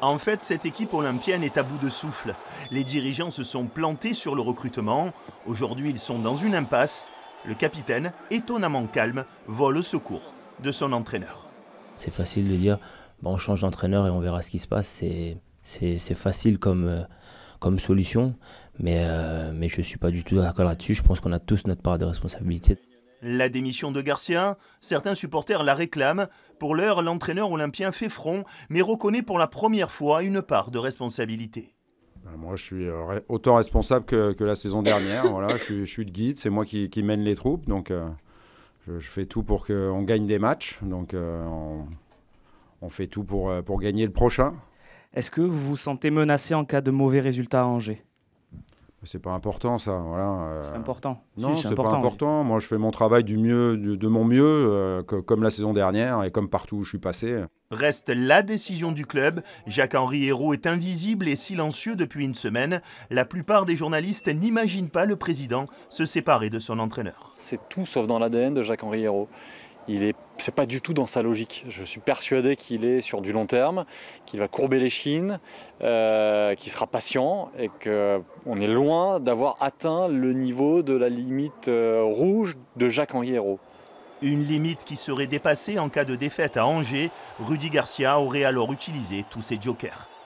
En fait, cette équipe olympienne est à bout de souffle. Les dirigeants se sont plantés sur le recrutement. Aujourd'hui, ils sont dans une impasse. Le capitaine, étonnamment calme, vole au secours de son entraîneur. C'est facile de dire, on change d'entraîneur et on verra ce qui se passe. C'est facile euh, comme, solution, mais, euh, mais je ne suis pas du tout d'accord là-dessus. Je pense qu'on a tous notre part de responsabilité. La démission de Garcia, certains supporters la réclament. Pour l'heure, l'entraîneur olympien fait front, mais reconnaît pour la première fois une part de responsabilité. Bah, moi, je suis euh, autant responsable que, la saison dernière. voilà, je, suis, de le guide, c'est moi qui, mène les troupes, donc euh, je, fais tout pour qu'on gagne des matchs. Donc euh, on, fait tout pour, pour gagner le prochain. Est-ce que vous vous sentez menacé en cas de mauvais résultat à Angers c'est pas important ça. Voilà. Euh. C'est important. Non, c'est pas important. Moi, je fais mon travail du mieux, de mon mieux, euh, comme la saison dernière et comme partout où je suis passé. Reste la décision du club. Jacques-Henri Hérault est invisible et silencieux depuis une semaine. La plupart des journalistes n'imaginent pas le président se séparer de son entraîneur. C'est tout sauf dans l'ADN de Jacques-Henri Hérault. Il est c'est pas du tout dans sa logique. Je suis persuadé qu'il est sur du long terme, qu'il va courber les chines, euh, qu'il sera patient et qu'on est loin d'avoir atteint le niveau de la limite euh, rouge de Jacques Henriero. Une limite qui serait dépassée en cas de défaite à Angers. Rudy Garcia aurait alors utilisé tous ses jokers.